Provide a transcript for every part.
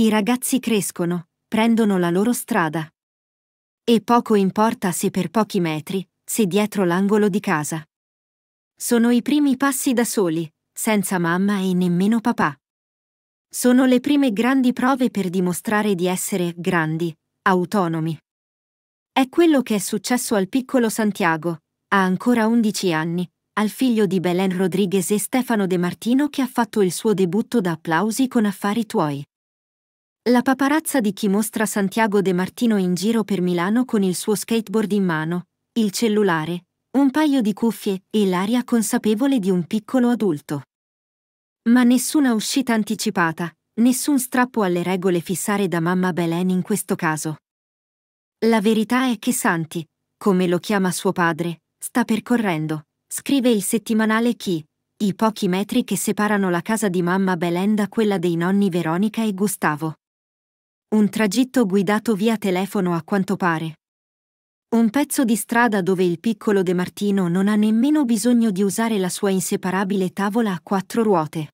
I ragazzi crescono, prendono la loro strada. E poco importa se per pochi metri, se dietro l'angolo di casa. Sono i primi passi da soli, senza mamma e nemmeno papà. Sono le prime grandi prove per dimostrare di essere grandi, autonomi. È quello che è successo al piccolo Santiago, ha ancora 11 anni, al figlio di Belen Rodriguez e Stefano De Martino che ha fatto il suo debutto da applausi con Affari tuoi. La paparazza di chi mostra Santiago De Martino in giro per Milano con il suo skateboard in mano, il cellulare, un paio di cuffie e l'aria consapevole di un piccolo adulto. Ma nessuna uscita anticipata, nessun strappo alle regole fissare da mamma Belen in questo caso. La verità è che Santi, come lo chiama suo padre, sta percorrendo, scrive il settimanale Chi, i pochi metri che separano la casa di mamma Belen da quella dei nonni Veronica e Gustavo. Un tragitto guidato via telefono a quanto pare. Un pezzo di strada dove il piccolo De Martino non ha nemmeno bisogno di usare la sua inseparabile tavola a quattro ruote.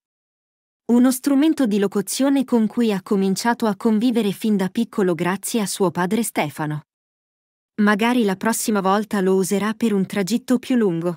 Uno strumento di locozione con cui ha cominciato a convivere fin da piccolo grazie a suo padre Stefano. Magari la prossima volta lo userà per un tragitto più lungo.